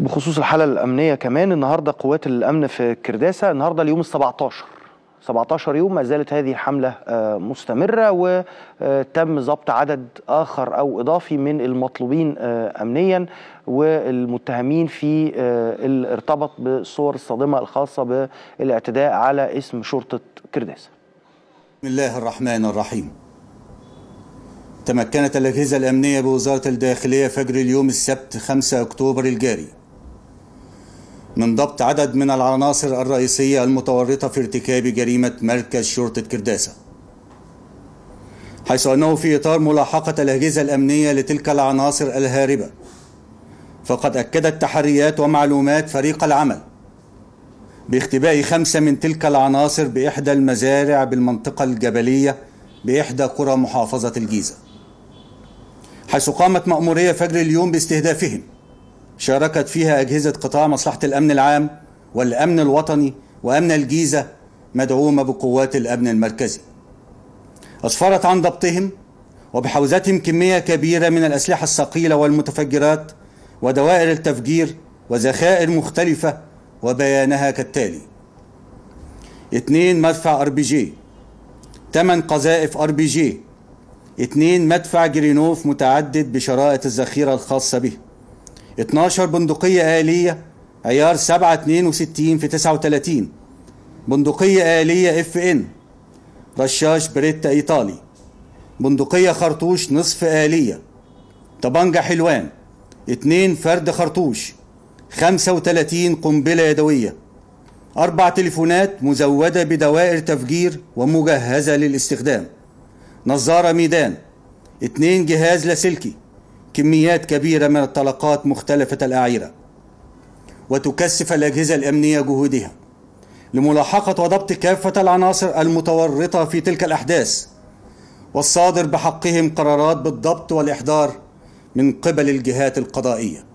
بخصوص الحاله الامنيه كمان النهارده قوات الامن في كرداسه النهارده اليوم ال 17 17 يوم ما زالت هذه الحملة آه، مستمرة وتم آه، ضبط عدد آخر أو إضافي من المطلوبين آه، أمنيا والمتهمين في اللي ارتبط بالصور الصادمة الخاصة بالاعتداء على اسم شرطة كرداسه بسم الله الرحمن الرحيم تمكنت الأجهزة الأمنية بوزارة الداخلية فجر اليوم السبت 5 أكتوبر الجاري من ضبط عدد من العناصر الرئيسية المتورطة في ارتكاب جريمة مركز شرطة كرداسة حيث أنه في إطار ملاحقة الأجهزة الأمنية لتلك العناصر الهاربة فقد أكدت تحريات ومعلومات فريق العمل باختباء خمسة من تلك العناصر بإحدى المزارع بالمنطقة الجبلية بإحدى قرى محافظة الجيزة حيث قامت مأمورية فجر اليوم باستهدافهم شاركت فيها أجهزة قطاع مصلحة الأمن العام والأمن الوطني وأمن الجيزة مدعومة بقوات الأمن المركزي أسفرت عن ضبطهم وبحوزتهم كمية كبيرة من الأسلحة الثقيلة والمتفجرات ودوائر التفجير وذخائر مختلفة وبيانها كالتالي اثنين مدفع ار بي جي ثمان قذائف ار بي جي اثنين مدفع جرينوف متعدد بشرائط الذخيرة الخاصة به 12 بندقية آلية عيار 762 في 39 بندقية آلية اف ان رشاش بريتا ايطالي بندقية خرطوش نصف آلية طبنجة حلوان 2 فرد خرطوش 35 قنبلة يدوية أربع تليفونات مزودة بدوائر تفجير ومجهزة للاستخدام نظارة ميدان 2 جهاز لاسلكي كميات كبيرة من الطلقات مختلفة الأعيرة وتكثف الأجهزة الأمنية جهودها لملاحقة وضبط كافة العناصر المتورطة في تلك الأحداث والصادر بحقهم قرارات بالضبط والإحضار من قبل الجهات القضائية